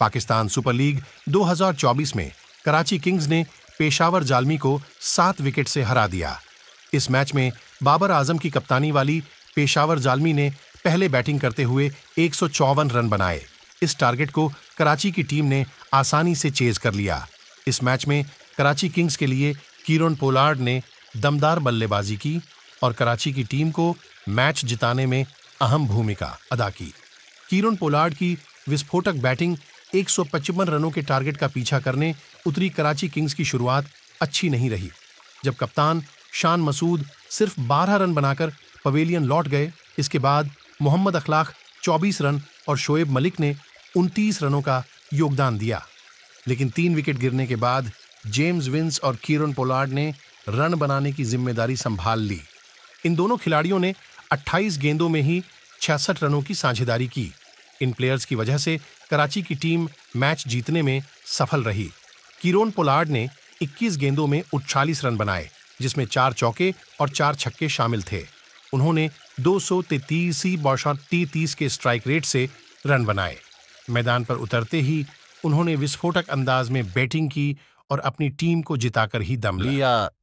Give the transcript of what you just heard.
Pakistan super league 2024 में Karachi Kings ने पेशावर जालमी को सात विकेट से हरा दिया इस मैच में बाबर आजम की कप्तानी वाली पेशावर जालमी ने पहले बैटिंग करते हुए एक रन बनाए इस टारगेट को कराची की टीम ने आसानी से चेज कर लिया इस मैच में कराची किंग्स के लिए किरण पोलार्ड ने दमदार बल्लेबाजी की और कराची की टीम को मैच जिताने में अहम भूमिका अदा की किरण पोलार्ड की विस्फोटक बैटिंग एक रनों के टारगेट का पीछा करने उतरी कराची किंग्स की शुरुआत अच्छी नहीं रही जब कप्तान शान मसूद सिर्फ 12 रन बनाकर पवेलियन लौट गए इसके बाद मोहम्मद अखलाक 24 रन और शोएब मलिक ने 29 रनों का योगदान दिया लेकिन तीन विकेट गिरने के बाद जेम्स विंस और किरण पोलार्ड ने रन बनाने की जिम्मेदारी संभाल ली इन दोनों खिलाड़ियों ने 28 गेंदों में ही छियासठ रनों की साझेदारी की इन प्लेयर्स की वजह से कराची की टीम मैच जीतने में सफल रही किरोन पोलार्ड ने 21 गेंदों में उनचालीस रन बनाए जिसमें चार चौके और चार छक्के शामिल थे उन्होंने दो सौ तैतीसी बौषाती तीस के स्ट्राइक रेट से रन बनाए मैदान पर उतरते ही उन्होंने विस्फोटक अंदाज में बैटिंग की और अपनी टीम को जिताकर ही दम लिया